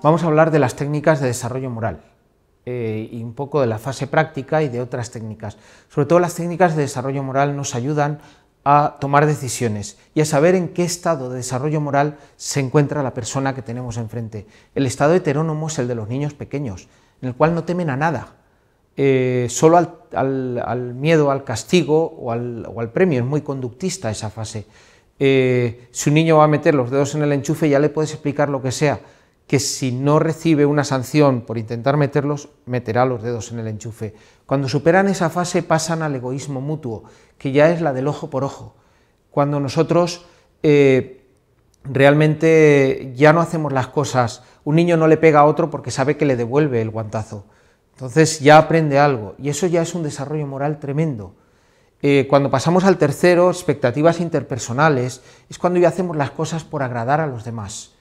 Vamos a hablar de las técnicas de desarrollo moral, eh, y un poco de la fase práctica y de otras técnicas. Sobre todo las técnicas de desarrollo moral nos ayudan a tomar decisiones y a saber en qué estado de desarrollo moral se encuentra la persona que tenemos enfrente. El estado heterónomo es el de los niños pequeños, en el cual no temen a nada, eh, solo al, miedo, al castigo o al, premio. Es muy conductista esa fase. Eh, si un niño va a meter los dedos en el enchufe ya le puedes explicar lo que sea, que si no recibe una sanción por intentar meterlos, meterá los dedos en el enchufe. Cuando superan esa fase pasan al egoísmo mutuo, que ya es la del ojo por ojo. Cuando nosotros eh, realmente ya no hacemos las cosas, un niño no le pega a otro porque sabe que le devuelve el guantazo. Entonces ya aprende algo y eso ya es un desarrollo moral tremendo. Eh, cuando pasamos al tercero, expectativas interpersonales, es cuando ya hacemos las cosas por agradar a los demás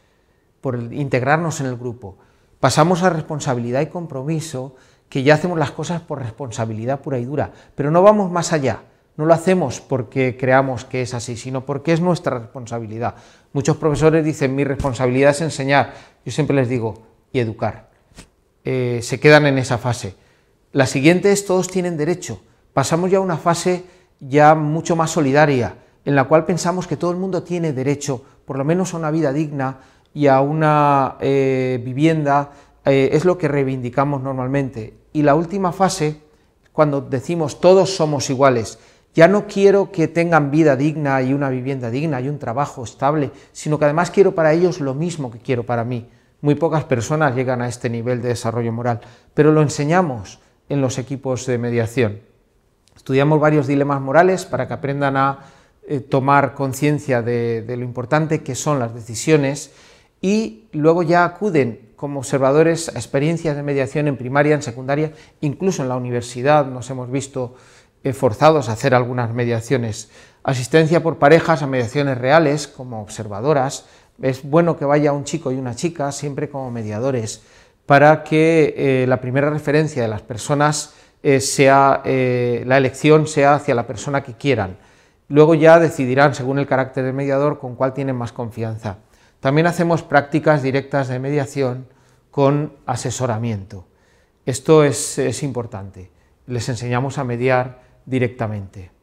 por integrarnos en el grupo. Pasamos a responsabilidad y compromiso, que ya hacemos las cosas por responsabilidad pura y dura, pero no vamos más allá. No lo hacemos porque creamos que es así, sino porque es nuestra responsabilidad. Muchos profesores dicen, mi responsabilidad es enseñar. Yo siempre les digo, y educar. Eh, se quedan en esa fase. La siguiente es, todos tienen derecho. Pasamos ya a una fase ya mucho más solidaria, en la cual pensamos que todo el mundo tiene derecho, por lo menos a una vida digna, y a una eh, vivienda eh, es lo que reivindicamos normalmente. Y la última fase, cuando decimos todos somos iguales, ya no quiero que tengan vida digna y una vivienda digna y un trabajo estable, sino que además quiero para ellos lo mismo que quiero para mí. Muy pocas personas llegan a este nivel de desarrollo moral, pero lo enseñamos en los equipos de mediación. Estudiamos varios dilemas morales para que aprendan a eh, tomar conciencia de, de lo importante que son las decisiones y luego ya acuden como observadores a experiencias de mediación en primaria, en secundaria, incluso en la universidad nos hemos visto eh, forzados a hacer algunas mediaciones. Asistencia por parejas a mediaciones reales como observadoras. Es bueno que vaya un chico y una chica siempre como mediadores para que eh, la primera referencia de las personas eh, sea, la elección sea hacia la persona que quieran. Luego ya decidirán, según el carácter del mediador, con cuál tienen más confianza. También hacemos prácticas directas de mediación con asesoramiento. Esto es, importante. Les enseñamos a mediar directamente.